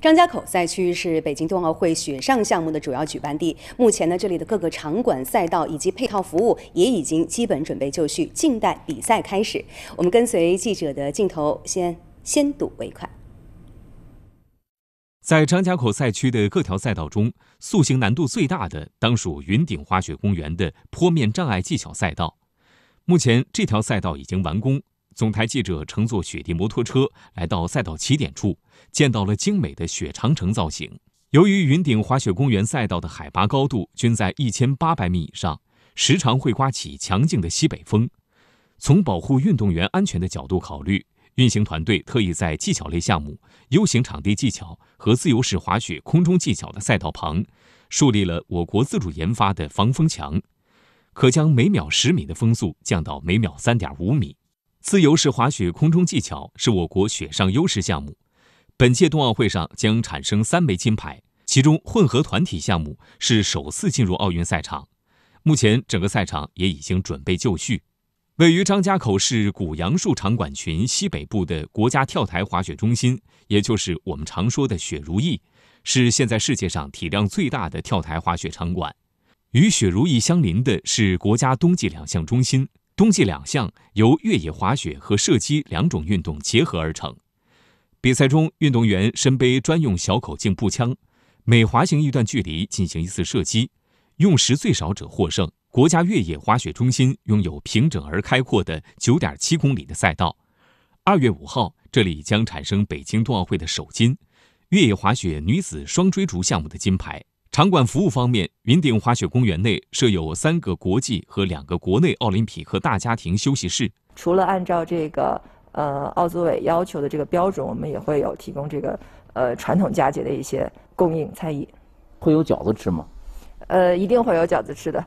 张家口赛区是北京冬奥会雪上项目的主要举办地。目前呢，这里的各个场馆、赛道以及配套服务也已经基本准备就绪，静待比赛开始。我们跟随记者的镜头，先先睹为快。在张家口赛区的各条赛道中，塑形难度最大的当属云顶滑雪公园的坡面障碍技巧赛道。目前，这条赛道已经完工。总台记者乘坐雪地摩托车来到赛道起点处，见到了精美的雪长城造型。由于云顶滑雪公园赛道的海拔高度均在一千八百米以上，时常会刮起强劲的西北风。从保护运动员安全的角度考虑，运行团队特意在技巧类项目、U 型场地技巧和自由式滑雪空中技巧的赛道旁，树立了我国自主研发的防风墙，可将每秒十米的风速降到每秒三点五米。自由式滑雪空中技巧是我国雪上优势项目，本届冬奥会上将产生三枚金牌，其中混合团体项目是首次进入奥运赛场。目前，整个赛场也已经准备就绪。位于张家口市古杨树场馆群西北部的国家跳台滑雪中心，也就是我们常说的“雪如意”，是现在世界上体量最大的跳台滑雪场馆。与“雪如意”相邻的是国家冬季两项中心。冬季两项由越野滑雪和射击两种运动结合而成。比赛中，运动员身背专用小口径步枪，每滑行一段距离进行一次射击，用时最少者获胜。国家越野滑雪中心拥有平整而开阔的九点七公里的赛道。二月五号，这里将产生北京冬奥会的首金——越野滑雪女子双追逐项目的金牌。场馆服务方面，云顶滑雪公园内设有三个国际和两个国内奥林匹克大家庭休息室。除了按照这个呃奥组委要求的这个标准，我们也会有提供这个呃传统佳节的一些供应餐饮。会有饺子吃吗？呃，一定会有饺子吃的。